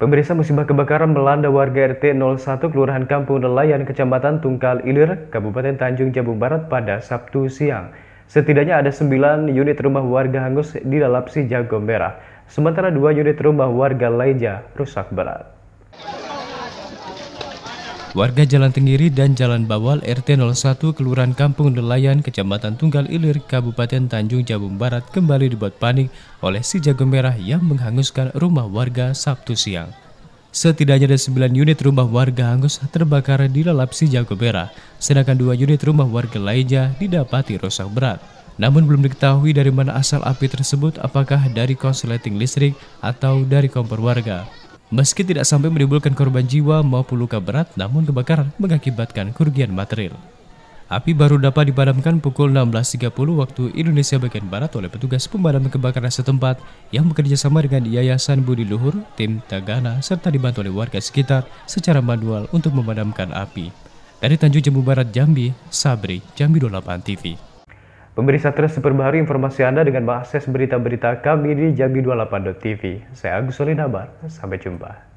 Pemirsa musibah kebakaran melanda warga RT 01 Kelurahan Kampung Nelayan Kecamatan Tungkal Ilir, Kabupaten Tanjung Jabung Barat pada Sabtu siang. Setidaknya ada 9 unit rumah warga hangus di dalam si jago merah, sementara dua unit rumah warga lainnya rusak berat. Warga Jalan Tenggiri dan Jalan Bawal RT 01 Kelurahan Kampung Nelayan Kecamatan Tunggal Ilir Kabupaten Tanjung Jabung Barat kembali dibuat panik oleh si jago merah yang menghanguskan rumah warga Sabtu siang. Setidaknya ada 9 unit rumah warga hangus terbakar di lalap si jago merah, sedangkan dua unit rumah warga lainnya didapati rusak berat. Namun belum diketahui dari mana asal api tersebut, apakah dari konsleting listrik atau dari kompor warga. Meski tidak sampai menimbulkan korban jiwa maupun luka berat, namun kebakaran mengakibatkan kerugian material. Api baru dapat dipadamkan pukul 16.30 waktu Indonesia bagian Barat oleh petugas pemadam kebakaran setempat yang bekerja sama dengan Yayasan Budi Luhur, tim Tagana, serta dibantu oleh warga sekitar secara manual untuk memadamkan api. Dari Tanjung Jambu Barat, Jambi, Sabri, Jambi 28 TV. Pemirsa terus perbarui informasi Anda dengan mengakses berita-berita kami di jambi28.tv. Saya Agus Solinabar, sampai jumpa.